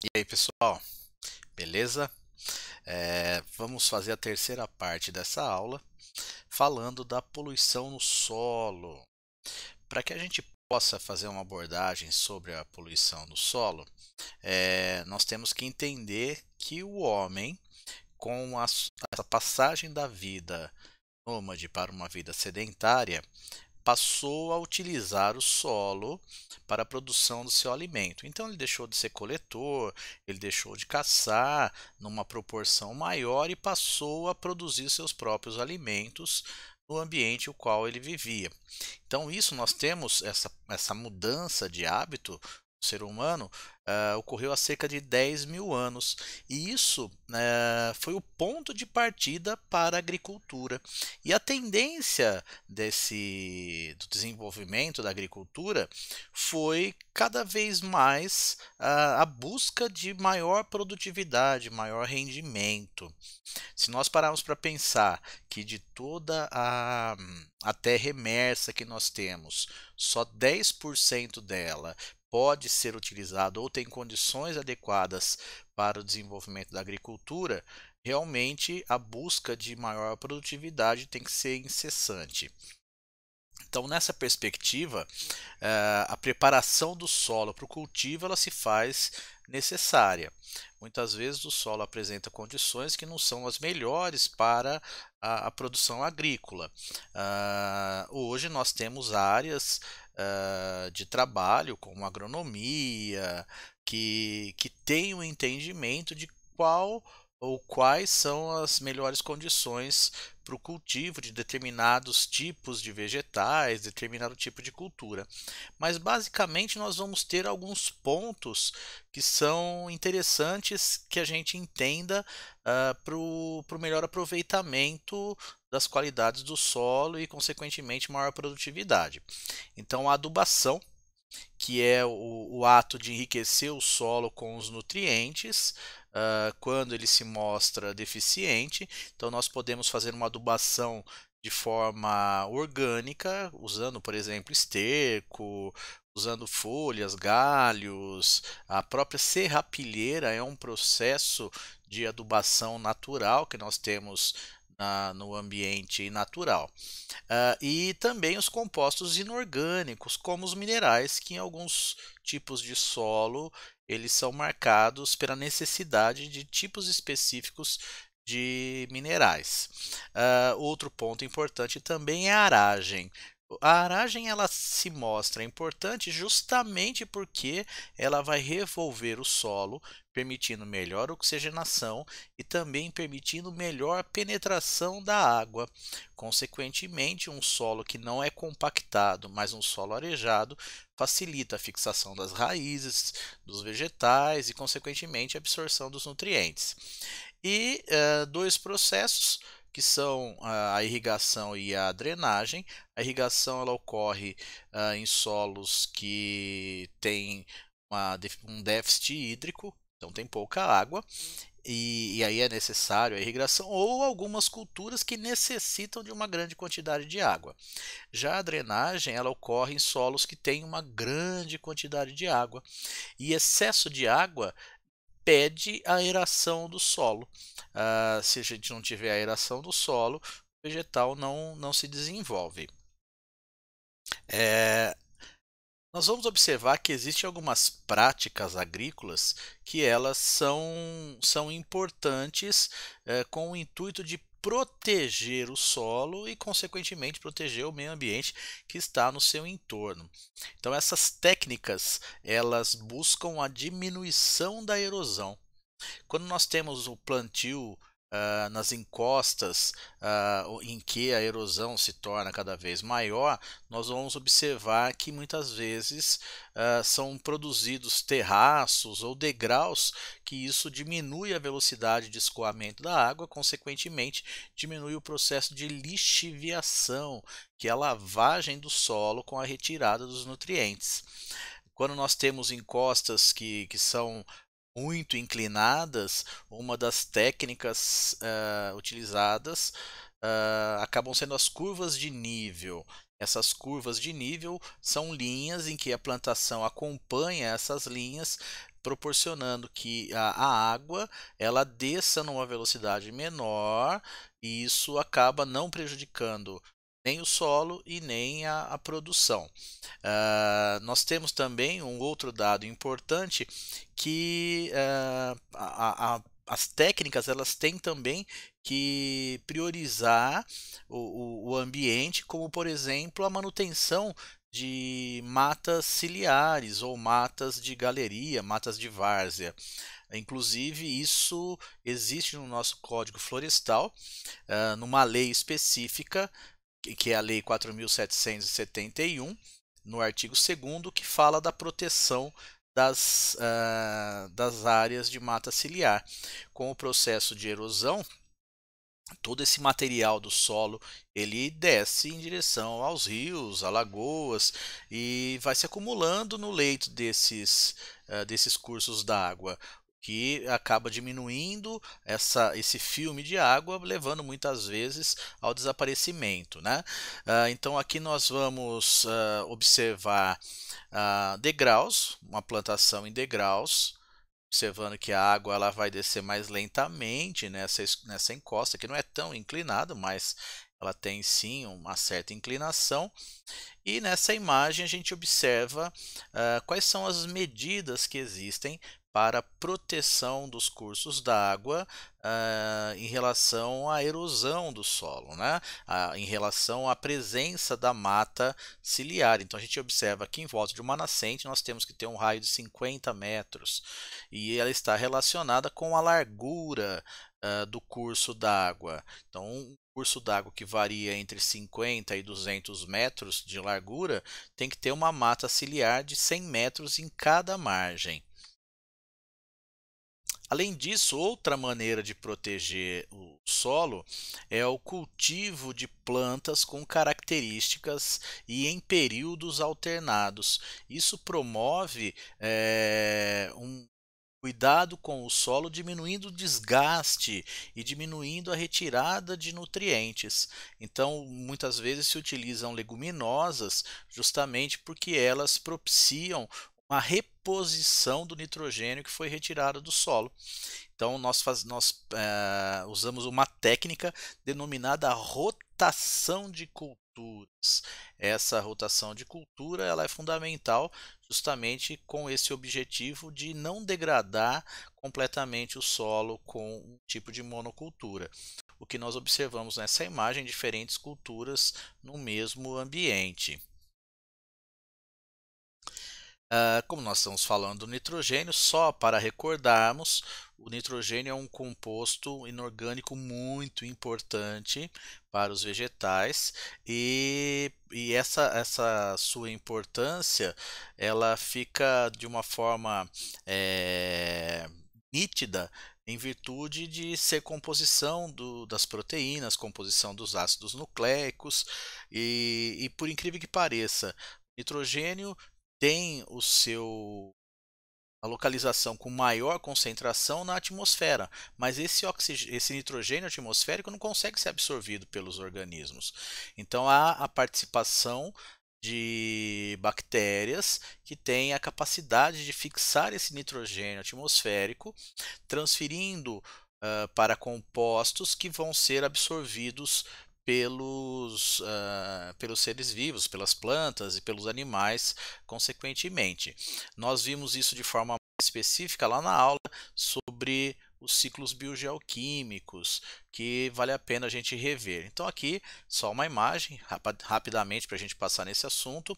E aí pessoal, beleza? É, vamos fazer a terceira parte dessa aula falando da poluição no solo. Para que a gente possa fazer uma abordagem sobre a poluição no solo, é, nós temos que entender que o homem, com a, a passagem da vida nômade para uma vida sedentária, passou a utilizar o solo para a produção do seu alimento. Então ele deixou de ser coletor, ele deixou de caçar numa proporção maior e passou a produzir seus próprios alimentos no ambiente o qual ele vivia. Então isso nós temos essa, essa mudança de hábito ser humano uh, ocorreu há cerca de 10 mil anos. E isso uh, foi o ponto de partida para a agricultura. E a tendência desse, do desenvolvimento da agricultura foi cada vez mais uh, a busca de maior produtividade, maior rendimento. Se nós pararmos para pensar que de toda a, a terra emersa que nós temos, só 10% dela pode ser utilizado ou tem condições adequadas para o desenvolvimento da agricultura, realmente a busca de maior produtividade tem que ser incessante. Então, nessa perspectiva, eh, a preparação do solo para o cultivo ela se faz necessária. Muitas vezes o solo apresenta condições que não são as melhores para a, a produção agrícola. Ah, hoje nós temos áreas uh, de trabalho, como agronomia, que, que tem o um entendimento de qual ou quais são as melhores condições para o cultivo de determinados tipos de vegetais, determinado tipo de cultura. Mas basicamente nós vamos ter alguns pontos que são interessantes que a gente entenda uh, para o melhor aproveitamento das qualidades do solo e, consequentemente, maior produtividade. Então, a adubação, que é o, o ato de enriquecer o solo com os nutrientes, uh, quando ele se mostra deficiente. Então, nós podemos fazer uma adubação de forma orgânica, usando, por exemplo, esterco, usando folhas, galhos, a própria serrapilheira é um processo de adubação natural que nós temos na, no ambiente natural. Uh, e também os compostos inorgânicos, como os minerais, que em alguns tipos de solo eles são marcados pela necessidade de tipos específicos de minerais. Uh, outro ponto importante também é a aragem a aragem ela se mostra importante justamente porque ela vai revolver o solo, permitindo melhor oxigenação e também permitindo melhor penetração da água. Consequentemente, um solo que não é compactado, mas um solo arejado, facilita a fixação das raízes, dos vegetais e, consequentemente, a absorção dos nutrientes. E uh, dois processos que são a irrigação e a drenagem. A irrigação ela ocorre uh, em solos que têm uma, um déficit hídrico, então tem pouca água, e, e, aí é necessário a irrigação, ou algumas culturas que necessitam de uma grande quantidade de água. Já a drenagem, ela ocorre em solos que têm uma grande quantidade de água, e excesso de água impede a aeração do solo. Ah, se a gente não tiver a aeração do solo, o vegetal não, não se desenvolve. É, nós vamos observar que existem algumas práticas agrícolas que elas são, são importantes é, com o intuito de proteger o solo e, consequentemente, proteger o meio ambiente que está no seu entorno. Então, essas técnicas elas buscam a diminuição da erosão. Quando nós temos o plantio Uh, nas encostas uh, em que a erosão se torna cada vez maior, nós vamos observar que muitas vezes uh, são produzidos terraços ou degraus que isso diminui a velocidade de escoamento da água, consequentemente diminui o processo de lixiviação, que é a lavagem do solo com a retirada dos nutrientes quando nós temos encostas que, que são muito inclinadas, uma das técnicas uh, utilizadas uh, acabam sendo as curvas de nível. Essas curvas de nível são linhas em que a plantação acompanha essas linhas, proporcionando que a, a água ela desça numa velocidade menor e isso acaba não prejudicando nem o solo e nem a, a produção. Uh, nós temos também um outro dado importante que uh, a, a, as técnicas elas têm também que priorizar o, o, o ambiente, como por exemplo a manutenção de matas ciliares ou matas de galeria, matas de várzea. Inclusive, isso existe no nosso Código Florestal, ah, numa lei específica que é a Lei 4.771, no artigo 2, que fala da proteção das, uh, das áreas de mata ciliar. Com o processo de erosão, todo esse material do solo ele desce em direção aos rios, a lagoas e vai se acumulando no leito desses, uh, desses cursos d'água que acaba diminuindo essa, esse filme de água, levando muitas vezes ao desaparecimento. Né? Ah, então aqui nós vamos ah, observar ah, degraus, uma plantação em degraus, observando que a água ela vai descer mais lentamente nessa, nessa encosta, que não é tão inclinada, mas ela tem sim uma certa inclinação. E nessa imagem a gente observa uh, quais são as medidas que existem para proteção dos cursos d'água uh, em relação à erosão do solo, né? Uh, em relação à presença da mata ciliar. Então a gente observa que em volta de uma nascente nós temos que ter um raio de 50 metros e ela está relacionada com a largura uh, do curso d'água. Então um curso d'água que varia entre 50 e 200 metros de largura tem que ter uma mata ciliar de 100 metros em cada margem. Além disso, outra maneira de proteger o solo é o cultivo de plantas com características e em períodos alternados. Isso promove é, um cuidado com o solo, diminuindo o desgaste e diminuindo a retirada de nutrientes. Então, muitas vezes se utilizam leguminosas justamente porque elas propiciam uma reposição do nitrogênio que foi retirado do solo. Então nós, faz, nós é, usamos uma técnica denominada rotação de culturas. Essa rotação de cultura ela é fundamental justamente com esse objetivo de não degradar completamente o solo com um tipo de monocultura. O que nós observamos nessa imagem, diferentes culturas no mesmo ambiente. Uh, como nós estamos falando do nitrogênio, só para recordarmos, o nitrogênio é um composto inorgânico muito importante para os vegetais e, e essa, essa sua importância ela fica de uma forma é, nítida em virtude de ser composição do, das proteínas, composição dos ácidos nucleicos e, e por incrível que pareça, nitrogênio tem o seu a localização com maior concentração na atmosfera, mas esse, oxigênio, esse nitrogênio atmosférico não consegue ser absorvido pelos organismos. Então há a participação de bactérias que têm a capacidade de fixar esse nitrogênio atmosférico, transferindo uh, para compostos que vão ser absorvidos pelos, uh, pelos seres vivos, pelas plantas e pelos animais, consequentemente. Nós vimos isso de forma específica lá na aula sobre os ciclos biogeoquímicos, que vale a pena a gente rever. Então, aqui, só uma imagem, rapidamente, para a gente passar nesse assunto,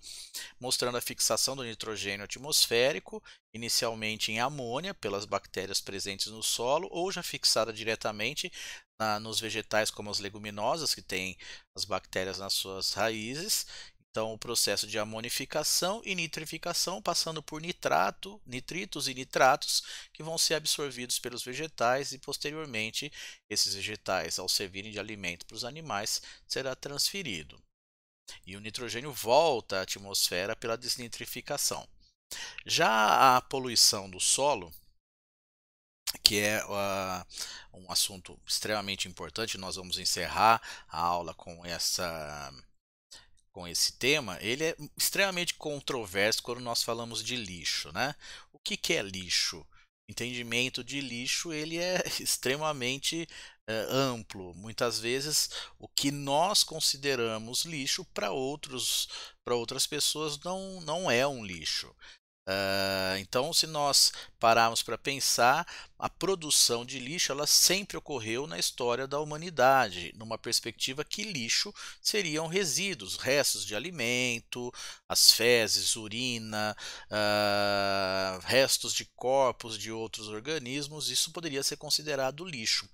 mostrando a fixação do nitrogênio atmosférico, inicialmente em amônia, pelas bactérias presentes no solo, ou já fixada diretamente na, nos vegetais, como as leguminosas, que têm as bactérias nas suas raízes, então, o processo de amonificação e nitrificação, passando por nitrato, nitritos e nitratos, que vão ser absorvidos pelos vegetais e, posteriormente, esses vegetais, ao servirem de alimento para os animais, será transferido. E o nitrogênio volta à atmosfera pela desnitrificação. Já a poluição do solo, que é uh, um assunto extremamente importante, nós vamos encerrar a aula com essa com esse tema, ele é extremamente controverso quando nós falamos de lixo, né? O que, que é lixo? O entendimento de lixo ele é extremamente é, amplo. Muitas vezes o que nós consideramos lixo para outros para outras pessoas não, não é um lixo. Uh, então, se nós pararmos para pensar, a produção de lixo ela sempre ocorreu na história da humanidade, numa perspectiva que lixo seriam resíduos, restos de alimento, as fezes, urina, uh, restos de corpos de outros organismos, isso poderia ser considerado lixo.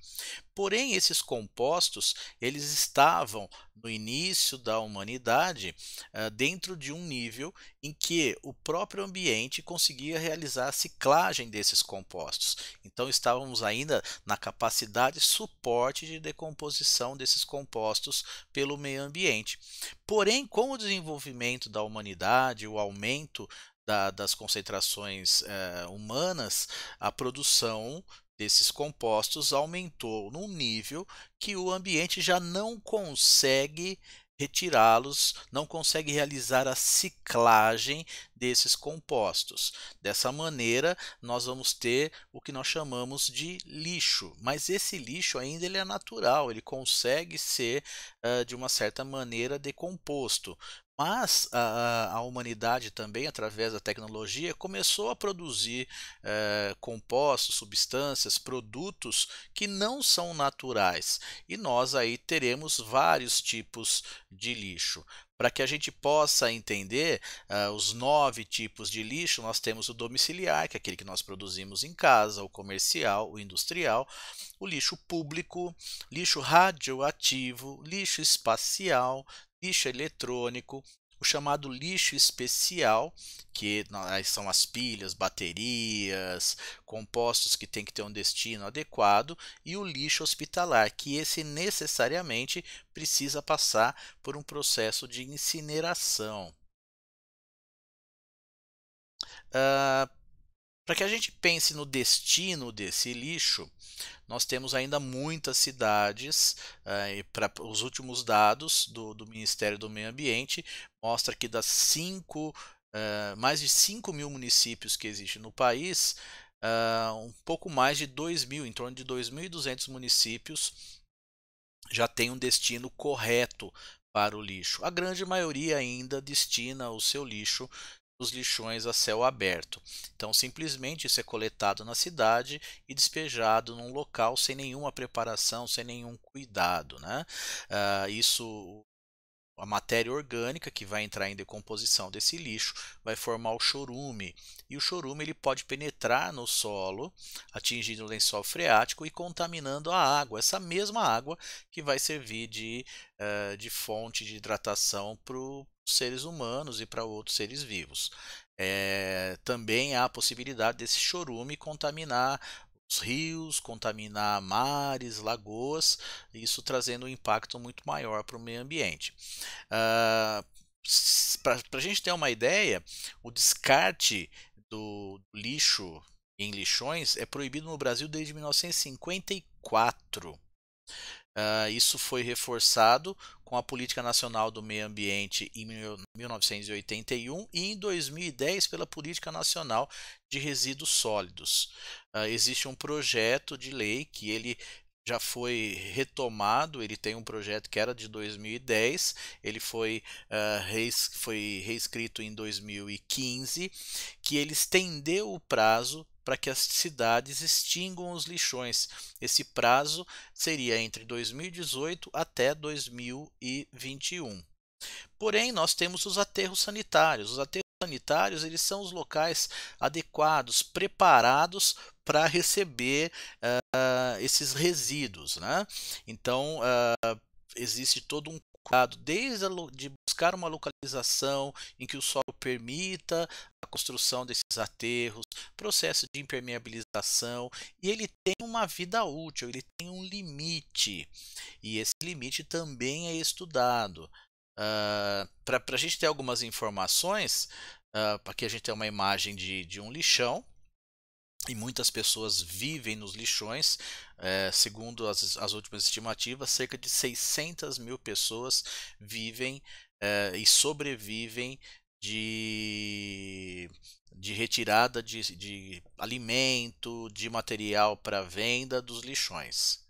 Porém, esses compostos eles estavam no início da humanidade uh, dentro de um nível em que o próprio ambiente conseguia realizar a ciclagem desses compostos. Então estávamos ainda na capacidade suporte de decomposição desses compostos pelo meio ambiente. Porém, com o desenvolvimento da humanidade, o aumento da, das concentrações eh, humanas, a produção desses compostos aumentou num nível que o ambiente já não consegue retirá-los, não consegue realizar a ciclagem desses compostos. Dessa maneira, nós vamos ter o que nós chamamos de lixo, mas esse lixo ainda ele é natural, ele consegue ser uh, de uma certa maneira decomposto, mas a, a, humanidade também, através da tecnologia, começou a produzir eh, compostos, substâncias, produtos que não são naturais. E nós aí teremos vários tipos de lixo. Para que a gente possa entender uh, os nove tipos de lixo, nós temos o domiciliar, que é aquele que nós produzimos em casa, o comercial, o industrial, o lixo público, lixo radioativo, lixo espacial, lixo eletrônico, o chamado lixo especial, que são as pilhas, baterias, compostos que tem que ter um destino adequado, e o lixo hospitalar, que esse necessariamente precisa passar por um processo de incineração. Uh, para que a gente pense no destino desse lixo, nós temos ainda muitas cidades, eh, para os últimos dados do, do, Ministério do Meio Ambiente, mostra que das cinco, eh, mais de 5 mil municípios que existem no país, eh, um pouco mais de 2 mil, em torno de 2.200 municípios, já tem um destino correto para o lixo. A grande maioria ainda destina o seu lixo os lixões a céu aberto. Então, simplesmente isso é coletado na cidade e despejado num local sem nenhuma preparação, sem nenhum cuidado. Né? Uh, isso a matéria orgânica que vai entrar em decomposição desse lixo vai formar o chorume. E o chorume ele pode penetrar no solo, atingindo o lençol freático e contaminando a água, essa mesma água que vai servir de, ah, de fonte de hidratação para o seres humanos e para outros seres vivos. É, também há a possibilidade desse chorume contaminar os rios, contaminar mares, lagoas, isso trazendo um impacto muito maior para o meio ambiente. Ah, para a gente ter uma ideia, o descarte do lixo em lixões é proibido no Brasil desde 1954. Uh, ah, isso foi reforçado com a Política Nacional do Meio Ambiente em 1981 e em 2010 pela Política Nacional de Resíduos Sólidos. Uh, existe um projeto de lei que ele já foi retomado, ele tem um projeto que era de 2010, ele foi, uh, reis, foi reescrito em 2015, que ele estendeu o prazo para que as cidades extingam os lixões. Esse prazo seria entre 2018 até 2021. Porém, nós temos os aterros sanitários. Os aterros sanitários eles são os locais adequados, preparados para receber uh, esses resíduos. Né? Então, uh, existe todo um cuidado desde a, de buscar uma localização em que o solo permita a construção desses aterros, processo de impermeabilização, e ele tem uma vida útil, ele tem um limite, e esse limite também é estudado. Uh, ah, Para a gente ter algumas informações, uh, aqui a gente tem uma imagem de, de um lixão, e muitas pessoas vivem nos lixões. É, segundo as, as últimas estimativas, cerca de 600 mil pessoas vivem é, e sobrevivem de, de retirada de, de alimento, de material para venda dos lixões.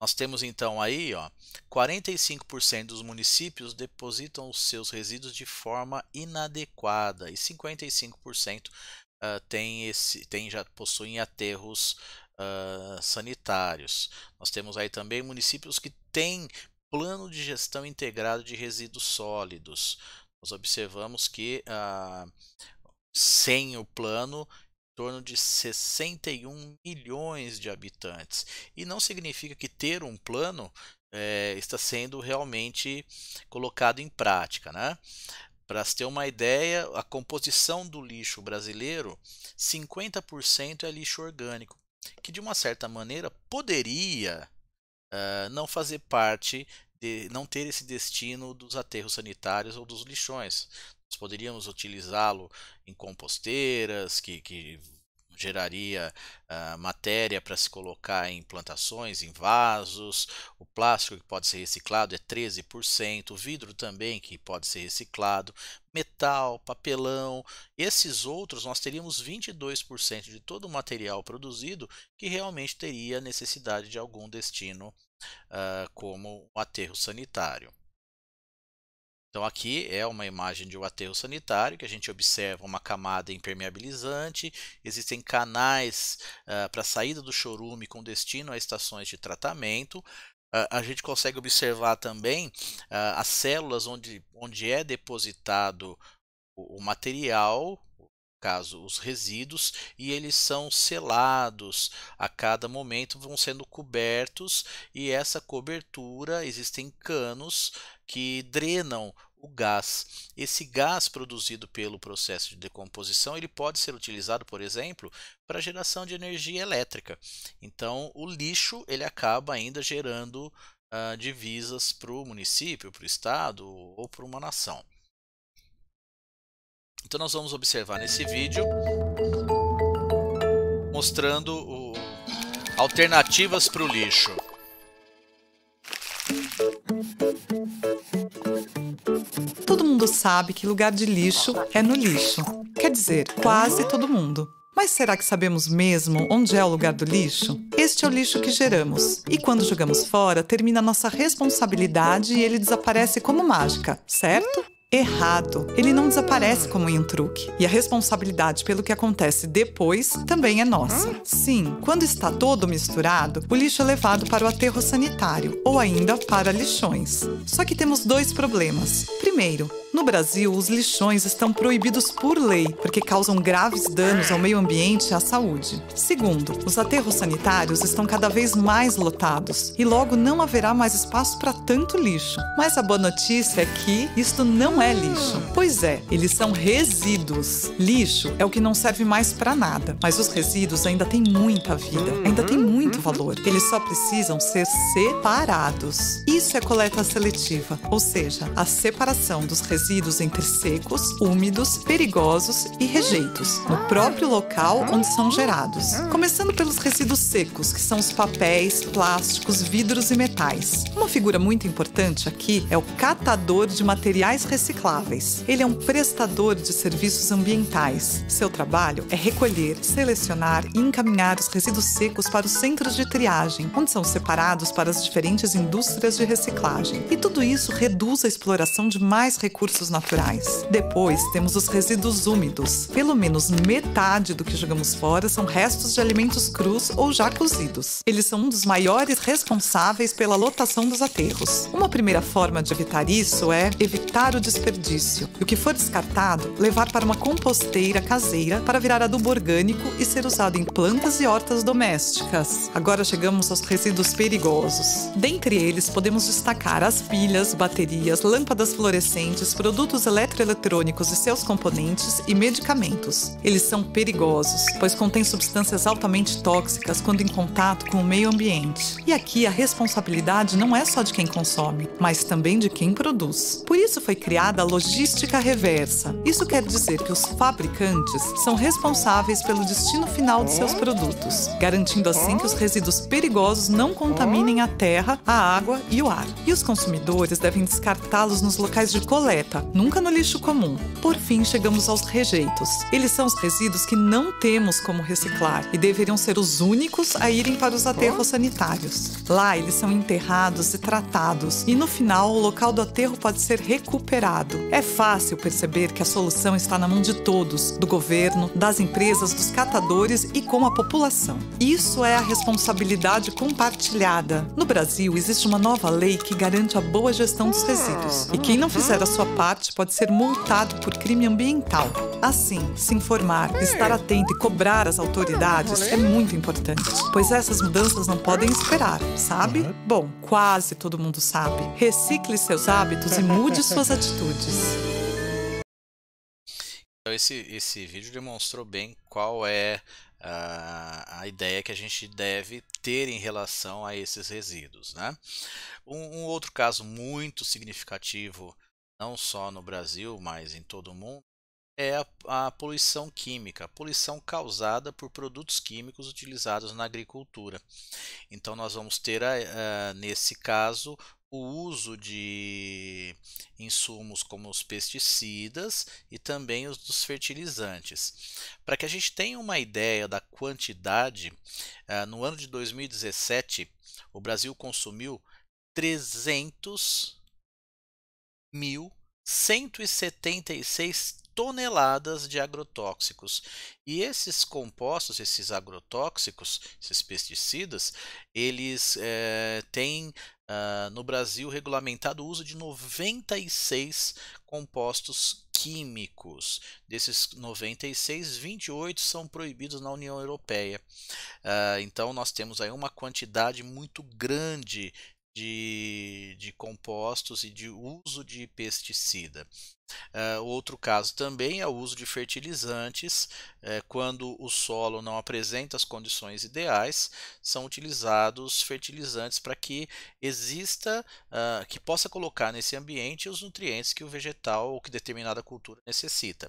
Nós temos então aí, ó, 45% dos municípios depositam os seus resíduos de forma inadequada e 55% uh, ah, tem esse, tem, já possuem aterros uh, sanitários. Nós temos aí também municípios que têm plano de gestão integrado de resíduos sólidos. Nós observamos que uh, sem o plano torno de 61 milhões de habitantes. E não significa que ter um plano é, está sendo realmente colocado em prática. Né? Para se ter uma ideia, a composição do lixo brasileiro, 50% é lixo orgânico, que de uma certa maneira poderia uh, não fazer parte de não ter esse destino dos aterros sanitários ou dos lixões. Nós poderíamos utilizá-lo em composteiras, que, que geraria uh, matéria para se colocar em plantações, em vasos, o plástico que pode ser reciclado é 13%, o vidro também que pode ser reciclado, metal, papelão, esses outros nós teríamos 22% de todo o material produzido que realmente teria necessidade de algum destino uh, como o aterro sanitário. Então aqui é uma imagem de um aterro sanitário que a gente observa uma camada impermeabilizante, existem canais uh, para saída do chorume com destino a estações de tratamento, ah, a gente consegue observar também uh, as células onde, onde é depositado o, o material caso os resíduos, e eles são selados a cada momento, vão sendo cobertos, e essa cobertura existem canos que drenam o gás. Esse gás produzido pelo processo de decomposição, ele pode ser utilizado, por exemplo, para geração de energia elétrica. Então, o lixo ele acaba ainda gerando ah, divisas para o município, para o estado ou para uma nação. Então nós vamos observar nesse vídeo mostrando o, alternativas para o lixo. Todo mundo sabe que lugar de lixo é no lixo. Quer dizer, quase todo mundo. Mas será que sabemos mesmo onde é o lugar do lixo? Este é o lixo que geramos. E quando jogamos fora, termina nossa responsabilidade e ele desaparece como mágica, certo? errado. Ele não desaparece como em um truque. E a responsabilidade pelo que acontece depois também é nossa. Hum? Sim, quando está todo misturado, o lixo é levado para o aterro sanitário ou ainda para lixões. Só que temos dois problemas. Primeiro, no Brasil, os lixões estão proibidos por lei, porque causam graves danos ao meio ambiente e à saúde. Segundo, os aterros sanitários estão cada vez mais lotados e logo não haverá mais espaço para tanto lixo. Mas a boa notícia é que isto não é lixo. Pois é, eles são resíduos. Lixo é o que não serve mais para nada, mas os resíduos ainda têm muita vida, ainda têm muito valor. Eles só precisam ser separados. Isso é coleta seletiva, ou seja, a separação dos resíduos produzidos entre secos, úmidos, perigosos e rejeitos, no próprio local onde são gerados. Começando pelos resíduos secos, que são os papéis, plásticos, vidros e metais. Uma figura muito importante aqui é o catador de materiais recicláveis. Ele é um prestador de serviços ambientais. Seu trabalho é recolher, selecionar e encaminhar os resíduos secos para os centros de triagem, onde são separados para as diferentes indústrias de reciclagem. E tudo isso reduz a exploração de mais recursos recursos naturais. Depois, temos os resíduos úmidos. Pelo menos metade do que jogamos fora são restos de alimentos crus ou já cozidos. Eles são um dos maiores responsáveis pela lotação dos aterros. Uma primeira forma de evitar isso é evitar o desperdício. E o que for descartado, levar para uma composteira caseira para virar adubo orgânico e ser usado em plantas e hortas domésticas. Agora chegamos aos resíduos perigosos. Dentre eles, podemos destacar as pilhas, baterias, lâmpadas fluorescentes, produtos eletroeletrônicos e seus componentes e medicamentos. Eles são perigosos, pois contêm substâncias altamente tóxicas quando em contato com o meio ambiente. E aqui a responsabilidade não é só de quem consome, mas também de quem produz. Por isso foi criada a logística reversa. Isso quer dizer que os fabricantes são responsáveis pelo destino final de seus produtos, garantindo assim que os resíduos perigosos não contaminem a terra, a água e o ar. E os consumidores devem descartá-los nos locais de coleta nunca no lixo comum. Por fim, chegamos aos rejeitos. Eles são os resíduos que não temos como reciclar e deveriam ser os únicos a irem para os aterros sanitários. Lá, eles são enterrados e tratados, e no final, o local do aterro pode ser recuperado. É fácil perceber que a solução está na mão de todos, do governo, das empresas, dos catadores e com a população. Isso é a responsabilidade compartilhada. No Brasil, existe uma nova lei que garante a boa gestão dos resíduos. E quem não fizer a sua parte parte pode ser multado por crime ambiental. Assim, se informar, estar atento e cobrar as autoridades é muito importante, pois essas mudanças não podem esperar, sabe? Uhum. Bom, quase todo mundo sabe. Recicle seus hábitos e mude suas atitudes. Então, esse, esse vídeo demonstrou bem qual é a, a ideia que a gente deve ter em relação a esses resíduos. Né? Um, um outro caso muito significativo não só no Brasil, mas em todo o mundo, é a, a poluição química, a poluição causada por produtos químicos utilizados na agricultura. Então, nós vamos ter, a, eh, a, eh, nesse caso, o uso de insumos como os pesticidas e também os dos fertilizantes. Para que a gente tenha uma ideia da quantidade, eh, no ano de 2017, o Brasil consumiu 300 1.176 toneladas de agrotóxicos. E esses compostos, esses agrotóxicos, esses pesticidas, eles é, têm Uh, no Brasil regulamentado o uso de 96 compostos químicos. Desses 96, 28 são proibidos na União Europeia. Uh, então, nós temos aí uma quantidade muito grande de, de compostos e de uso de pesticida. Uh, outro caso também é o uso de fertilizantes, uh, quando o solo não apresenta as condições ideais, são utilizados fertilizantes para que exista, uh, que possa colocar nesse ambiente os nutrientes que o vegetal ou que determinada cultura necessita.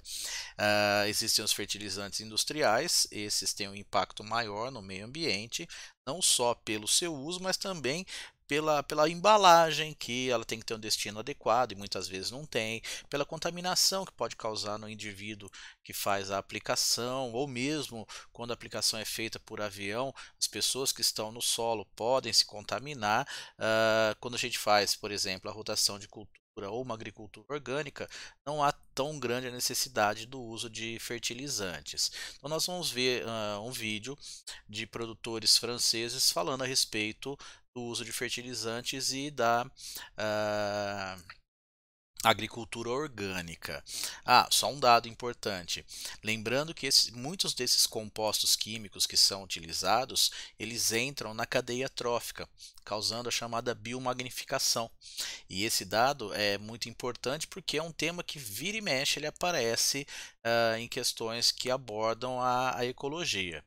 Ah, existem os fertilizantes industriais, esses têm um impacto maior no meio ambiente, não só pelo seu uso, mas também pela, pela embalagem, que ela tem que ter um destino adequado e muitas vezes não tem, pela contaminação que pode causar no indivíduo que faz a aplicação, ou mesmo quando a aplicação é feita por avião, as pessoas que estão no solo podem se contaminar. Uh, quando a gente faz, por exemplo, a rotação de cultura ou uma agricultura orgânica, não há tão grande a necessidade do uso de fertilizantes. Então, nós vamos ver uh, um vídeo de produtores franceses falando a respeito do uso de fertilizantes e da uh, agricultura orgânica. Ah, só um dado importante. Lembrando que muitos desses compostos químicos que são utilizados, eles entram na cadeia trófica, causando a chamada biomagnificação. E esse dado é muito importante porque é um tema que vira e mexe, ele aparece uh, em questões que abordam a, a ecologia.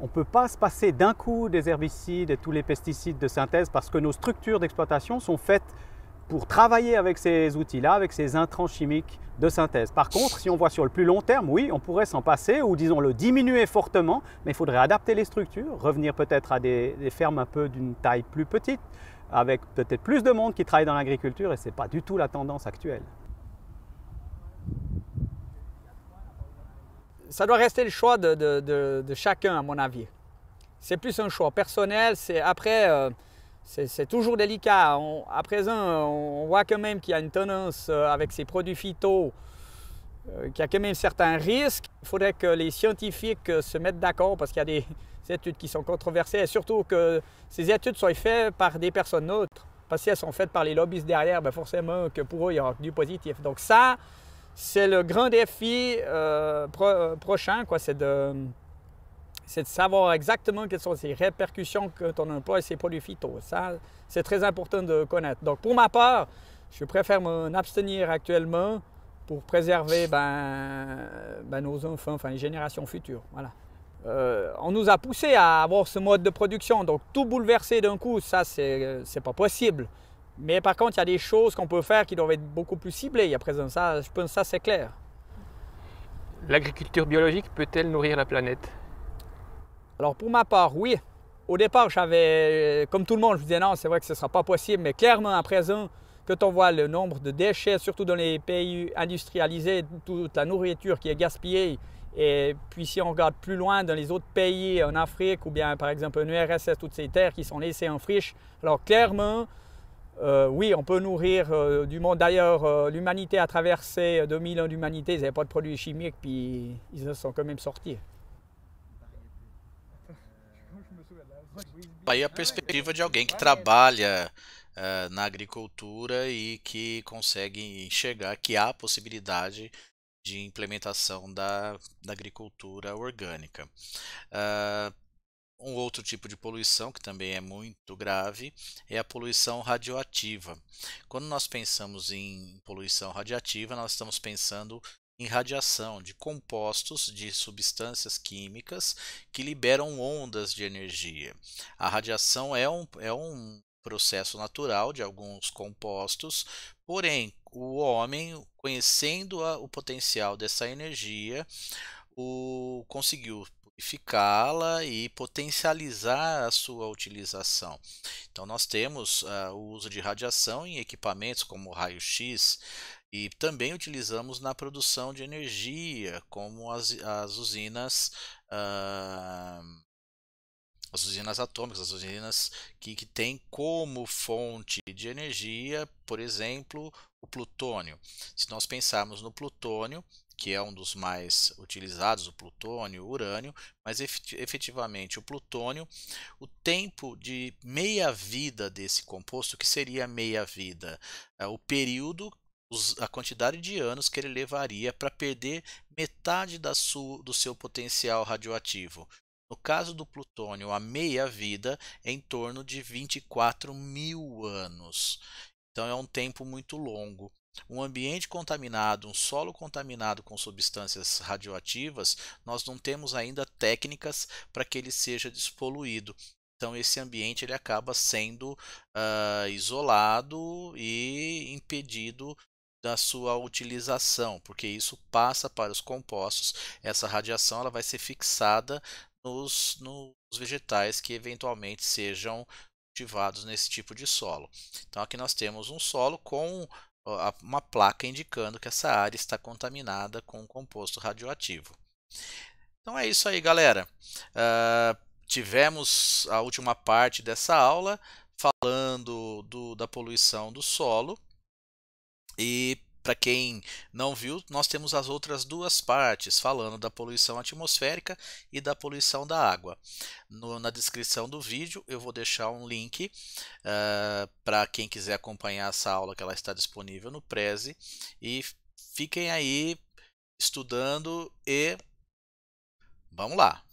On ne peut pas se passer d'un coup des herbicides et tous les pesticides de synthèse parce que nos structures d'exploitation sont faites pour travailler avec ces outils-là, avec ces intrants chimiques de synthèse. Par contre, si on voit sur le plus long terme, oui, on pourrait s'en passer ou disons le diminuer fortement, mais il faudrait adapter les structures, revenir peut-être à des, fermes un peu d'une taille plus petite, avec peut-être plus de monde qui travaille dans l'agriculture et ce n'est pas du tout la tendance actuelle. ça doit rester le choix de, chacun, à mon avis. C'est plus un choix personnel. C'est après, euh, c'est toujours délicat. à présent, on voit quand même qu'il y a une tendance euh, avec ces produits phyto, euh, qu'il y a quand même certains risques. Il faudrait que les scientifiques se mettent d'accord parce qu'il y a des études qui sont controversées et surtout que ces études soient faites par des personnes neutres. Parce que si sont faites par les lobbies derrière, ben forcément que pour eux, il y aura du positif. Donc ça, c'est le grand défi euh, euh, prochain, quoi, c'est de, savoir exactement quelles sont ces répercussions que ton emploi et ses produits phyto. c'est très important de connaître. Donc, pour ma part, je préfère m'en abstenir actuellement pour préserver ben, ben nos enfants, enfin les générations futures. Voilà. Euh, on nous a poussé à avoir ce mode de production, donc tout bouleverser d'un coup, ça, c'est pas possible. Mais par contre, il y a des choses qu'on peut faire qui doivent être beaucoup plus ciblées à présent. Ça, je pense que ça, c'est clair. L'agriculture biologique peut-elle nourrir la planète Alors, pour ma part, oui. Au départ, j'avais, euh, comme tout le monde, je disais non, c'est vrai que ce ne sera pas possible, mais clairement, à présent, quand on voit le nombre de déchets, surtout dans les pays industrialisés, toute la nourriture qui est gaspillée, et puis si on regarde plus loin dans les autres pays en Afrique ou bien par exemple en URSS, toutes ces terres qui sont laissées en friche, alors clairement, Euh, oui, on peut nourrir euh, du monde. D'ailleurs, euh, l'humanité a traversé 2000 euh, ans d'humanité, ils n'avaient pas de produits chimiques, puis ils en sont quand même sortis. Aí a perspectiva de alguém que trabalha eh, na agricultura e que consegue enxergar que há possibilidade de implementação da, da agricultura orgânica. Uh, um outro tipo de poluição que também é muito grave é a poluição radioativa. Quando nós pensamos em poluição radioativa, nós estamos pensando em radiação de compostos de substâncias químicas que liberam ondas de energia. A radiação é um, é um processo natural de alguns compostos, porém, o homem, conhecendo a, o potencial dessa energia, o, conseguiu ficá la e potencializar a sua utilização. Então, nós temos uh, o uso de radiação em equipamentos como raio-x e também utilizamos na produção de energia, como as, as usinas. Uh, as usinas atômicas, as usinas que, que têm como fonte de energia, por exemplo, o plutônio. Se nós pensarmos no plutônio, que é um dos mais utilizados, o plutônio, o urânio, mas efetivamente o plutônio, o tempo de meia-vida desse composto, que seria meia-vida, é o período, a quantidade de anos que ele levaria para perder metade da sua, do seu potencial radioativo. No caso do plutônio, a meia-vida é em torno de 24 mil anos. Então é um tempo muito longo um ambiente contaminado, um solo contaminado com substâncias radioativas, nós não temos ainda técnicas para que ele seja despoluído. Então esse ambiente ele acaba sendo uh, isolado e impedido da sua utilização, porque isso passa para os compostos. Essa radiação ela vai ser fixada nos, nos vegetais que eventualmente sejam cultivados nesse tipo de solo. Então aqui nós temos um solo com uma placa indicando que essa área está contaminada com um composto radioativo. Então é isso aí, galera. Uh, tivemos a última parte dessa aula falando do, da poluição do solo e para quem não viu, nós temos as outras duas partes falando da poluição atmosférica e da poluição da água. No, na descrição do vídeo eu vou deixar um link uh, ah, para quem quiser acompanhar essa aula que ela está disponível no Prezi e fiquem aí estudando e vamos lá.